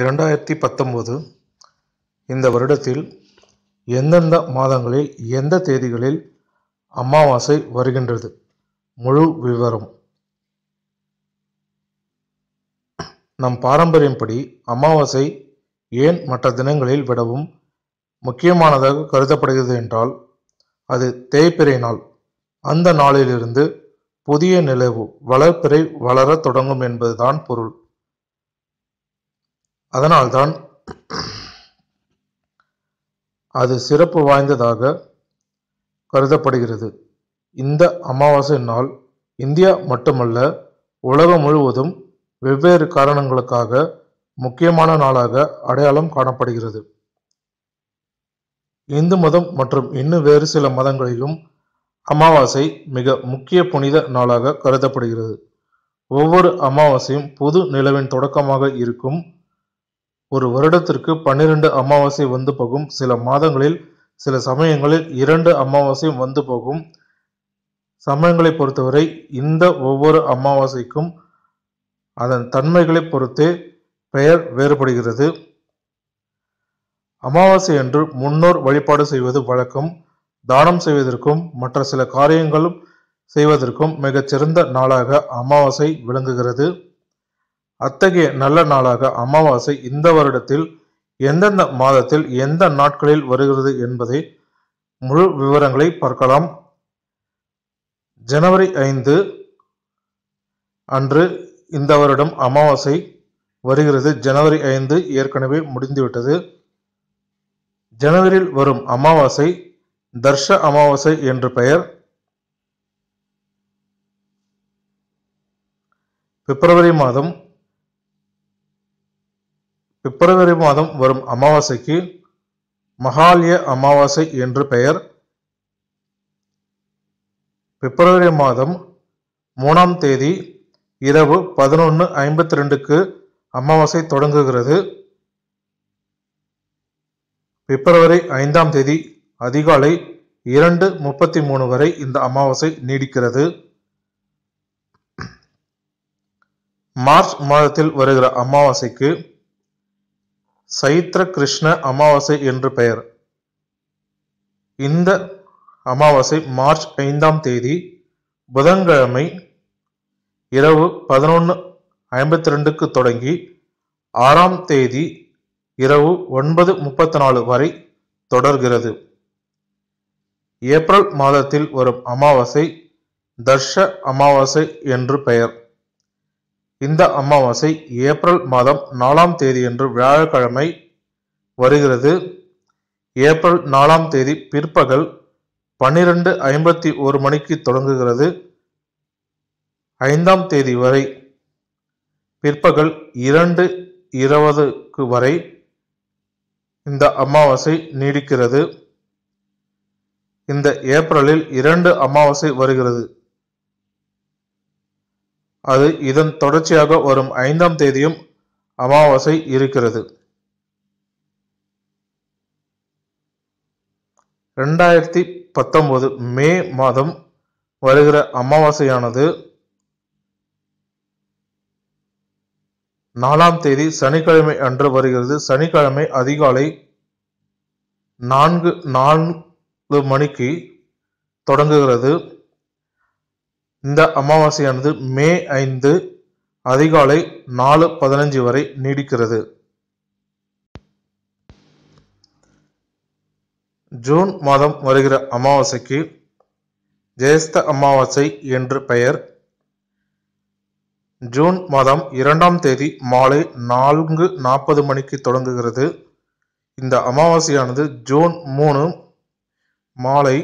இரண்டாயிரத்தி பத்தொம்போது இந்த வருடத்தில் எந்தெந்த மாதங்களில் எந்த தேதிகளில் அமாவாசை வருகின்றது முழு விவரம் நம் பாரம்பரியப்படி அமாவாசை ஏன் மற்ற தினங்களில் விடவும் முக்கியமானதாக கருதப்படுகிறது என்றால் அது தேய்பிரை நாள் அந்த நாளிலிருந்து புதிய நிலவு வளர்ப்பிறை வளரத் தொடங்கும் என்பதுதான் பொருள் அதனால்தான் அது சிறப்பு வாய்ந்ததாக கருதப்படுகிறது இந்த அமாவாசை நாள் இந்தியா மட்டுமல்ல உலகம் முழுவதும் வெவ்வேறு காரணங்களுக்காக முக்கியமான நாளாக அடையாளம் காணப்படுகிறது இந்து மதம் மற்றும் இன்னும் வேறு சில மதங்களிலும் அமாவாசை மிக முக்கிய புனித நாளாக கருதப்படுகிறது ஒவ்வொரு அமாவாசையும் புது நிலவின் தொடக்கமாக இருக்கும் ஒரு வருடத்திற்கு பன்னிரண்டு அமாவாசை வந்து போகும் சில மாதங்களில் சில சமயங்களில் இரண்டு அமாவாசையும் வந்து போகும் சமயங்களை பொறுத்தவரை இந்த ஒவ்வொரு அமாவாசைக்கும் அதன் தன்மைகளை பொறுத்து பெயர் வேறுபடுகிறது அமாவாசை என்று முன்னோர் வழிபாடு செய்வது வழக்கம் தானம் செய்வதற்கும் மற்ற சில காரியங்களும் செய்வதற்கும் மிகச்சிறந்த நாளாக அமாவாசை விளங்குகிறது அத்தகைய நல்ல நாளாக அமாவாசை இந்த வருடத்தில் எந்தெந்த மாதத்தில் எந்த நாட்களில் வருகிறது என்பதை முழு விவரங்களை பார்க்கலாம் ஜனவரி ஐந்து அன்று இந்த வருடம் அமாவாசை வருகிறது ஜனவரி ஐந்து ஏற்கனவே முடிந்துவிட்டது ஜனவரியில் வரும் அமாவாசை தர்ஷ அமாவாசை என்று பெயர் பிப்ரவரி மாதம் பிப்ரவரி மாதம் வரும் அமாவாசைக்கு மகாலய அமாவாசை என்று பெயர் பிப்ரவரி மாதம் மூணாம் தேதி இரவு பதினொன்று ஐம்பத்தி ரெண்டுக்கு அமாவாசை தொடங்குகிறது பிப்ரவரி ஐந்தாம் தேதி அதிகாலை இரண்டு முப்பத்தி மூணு வரை இந்த அமாவாசை நீடிக்கிறது மார்ச் மாதத்தில் வருகிற அமாவாசைக்கு சைத்திர கிருஷ்ண அமாவாசை என்று பெயர் இந்த அமாவாசை மார்ச் ஐந்தாம் தேதி புதன்கிழமை இரவு பதினொன்று ஐம்பத்தி ரெண்டுக்கு தொடங்கி ஆறாம் தேதி இரவு ஒன்பது முப்பத்தி நாலு வரை தொடர்கிறது ஏப்ரல் மாதத்தில் வரும் அமாவாசை தர்ஷ அமாவாசை என்று பெயர் இந்த அமாவாசை ஏப்ரல் மாதம் நாலாம் தேதியன்று வியாழக்கிழமை வருகிறது ஏப்ரல் நாலாம் தேதி பிற்பகல் பன்னிரண்டு ஐம்பத்தி ஒரு மணிக்கு தொடங்குகிறது ஐந்தாம் தேதி வரை பிற்பகல் இரண்டு இருபதுக்கு வரை இந்த அமாவாசை நீடிக்கிறது இந்த ஏப்ரலில் இரண்டு அமாவாசை வருகிறது அது இதன் தொடர்ச்சியாக வரும் ஐந்தாம் தேதியும் அமாவாசை இருக்கிறது ரெண்டாயிரத்தி பத்தொன்பது மே மாதம் வருகிற அமாவாசையானது நாலாம் தேதி சனிக்கிழமை அன்று வருகிறது சனிக்கிழமை அதிகாலை நான்கு நான்கு மணிக்கு தொடங்குகிறது இந்த அமாவாசையானது மே ஐந்து அதிகாலை நாலு பதினஞ்சு வரை நீடிக்கிறது ஜூன் மாதம் வருகிற அமாவாசைக்கு ஜெயஸ்த அமாவாசை என்று பெயர் ஜூன் மாதம் இரண்டாம் தேதி மாலை நான்கு நாற்பது மணிக்கு தொடங்குகிறது இந்த அமாவாசையானது ஜூன் மூணு மாலை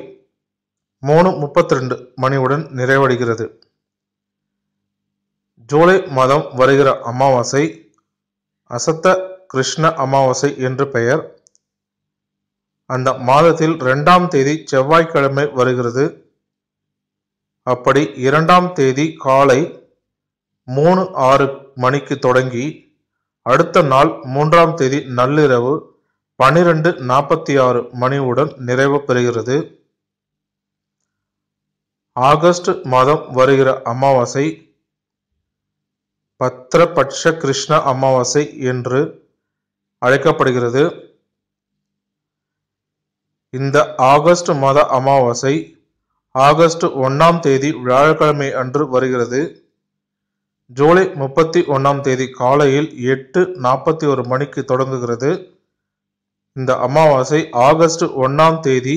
மூணு முப்பத்தி ரெண்டு மணியுடன் நிறைவடைகிறது ஜூலை மாதம் வருகிற அமாவாசை அசத்த கிருஷ்ண அமாவாசை என்று பெயர் அந்த மாதத்தில் இரண்டாம் தேதி செவ்வாய்க்கிழமை வருகிறது அப்படி இரண்டாம் தேதி காலை மூணு ஆறு மணிக்கு தொடங்கி அடுத்த நாள் மூன்றாம் தேதி நள்ளிரவு பனிரெண்டு நாற்பத்தி ஆறு மணியுடன் நிறைவு பெறுகிறது ஆகஸ்ட் மாதம் வருகிற அமாவாசை பத்ரபட்ச கிருஷ்ண அமாவாசை என்று அழைக்கப்படுகிறது இந்த ஆகஸ்ட் மாத அமாவாசை ஆகஸ்ட் ஒன்றாம் தேதி வியாழக்கிழமை அன்று வருகிறது ஜூலை முப்பத்தி ஒன்றாம் தேதி காலையில் எட்டு நாற்பத்தி ஒரு மணிக்கு தொடங்குகிறது இந்த அமாவாசை ஆகஸ்ட் ஒன்றாம் தேதி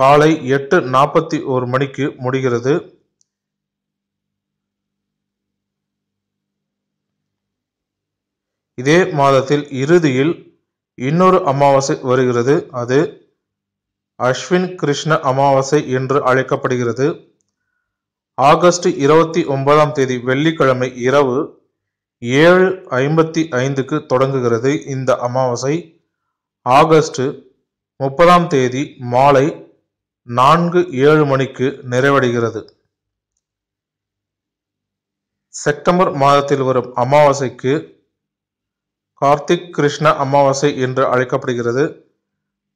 காலை எட்டு நாற்பத்தி ஒரு மணிக்கு முடிகிறது இதே மாதத்தில் இறுதியில் இன்னொரு அமாவாசை வருகிறது அது அஸ்வின் கிருஷ்ண அமாவாசை என்று அழைக்கப்படுகிறது ஆகஸ்ட் இருபத்தி ஒன்பதாம் தேதி வெள்ளிக்கிழமை இரவு ஏழு ஐம்பத்தி ஐந்துக்கு தொடங்குகிறது இந்த அமாவாசை ஆகஸ்ட் முப்பதாம் தேதி மாலை நான்கு ஏழு மணிக்கு நிறைவடைகிறது செப்டம்பர் மாதத்தில் வரும் அமாவாசைக்கு கார்த்திக் கிருஷ்ண அமாவாசை என்று அழைக்கப்படுகிறது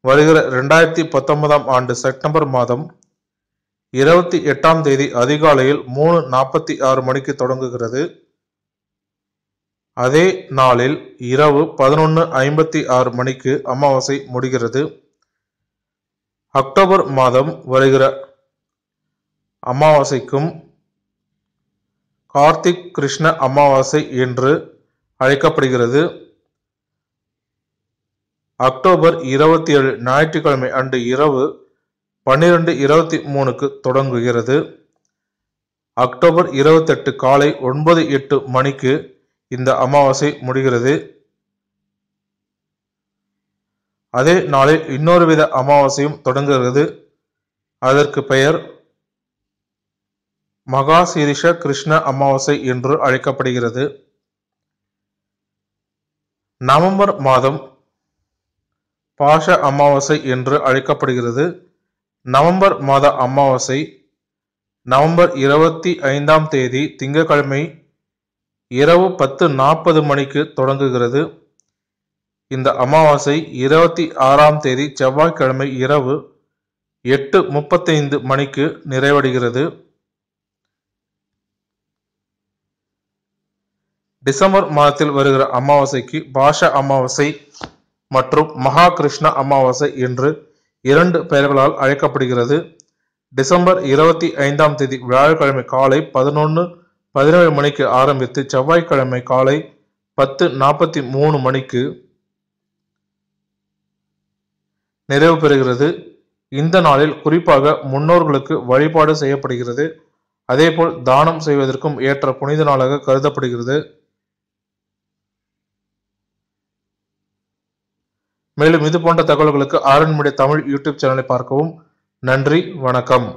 வருகிற ரெண்டாயிரத்தி பத்தொன்பதாம் ஆண்டு செப்டம்பர் மாதம் இருபத்தி எட்டாம் தேதி அதிகாலையில் மூணு நாற்பத்தி ஆறு மணிக்கு தொடங்குகிறது அதே நாளில் இரவு பதினொன்று ஐம்பத்தி ஆறு மணிக்கு அமாவாசை முடிகிறது அக்டோபர் மாதம் வருகிற அமாவாசைக்கும் கார்த்திக் கிருஷ்ண அமாவாசை என்று அழைக்கப்படுகிறது அக்டோபர் இருபத்தி ஏழு ஞாயிற்றுக்கிழமை அன்று இரவு பன்னிரெண்டு இருபத்தி மூணுக்கு தொடங்குகிறது அக்டோபர் இருபத்தெட்டு காலை ஒன்பது எட்டு மணிக்கு இந்த அமாவாசை முடிகிறது அதே நாளில் இன்னொரு வித அமாவாசையும் தொடங்குகிறது அதற்கு பெயர் மகாசீரிஷ கிருஷ்ண அமாவாசை என்று அழைக்கப்படுகிறது நவம்பர் மாதம் பாஷ அமாவாசை என்று அழைக்கப்படுகிறது நவம்பர் மாத அமாவாசை நவம்பர் இருபத்தி ஐந்தாம் தேதி திங்கட்கிழமை இரவு பத்து நாற்பது மணிக்கு தொடங்குகிறது இந்த அமாவாசை இருபத்தி ஆறாம் தேதி செவ்வாய்க்கிழமை இரவு எட்டு முப்பத்தைந்து மணிக்கு நிறைவடைகிறது டிசம்பர் மாதத்தில் வருகிற அமாவாசைக்கு பாஷ அமாவாசை மற்றும் மகா கிருஷ்ண அமாவாசை என்று இரண்டு பெயர்களால் அழைக்கப்படுகிறது டிசம்பர் இருபத்தி ஐந்தாம் தேதி வியாழக்கிழமை காலை பதினொன்று பதினேழு மணிக்கு ஆரம்பித்து செவ்வாய்க்கிழமை காலை பத்து நாற்பத்தி மூணு மணிக்கு நிறைவு பெறுகிறது இந்த நாளில் குறிப்பாக முன்னோர்களுக்கு வழிபாடு செய்யப்படுகிறது அதேபோல் தானம் செய்வதற்கும் ஏற்ற புனித நாளாக கருதப்படுகிறது மேலும் இது போன்ற தகவல்களுக்கு ஆரண்மடை தமிழ் யூடியூப் சேனலை பார்க்கவும் நன்றி வணக்கம்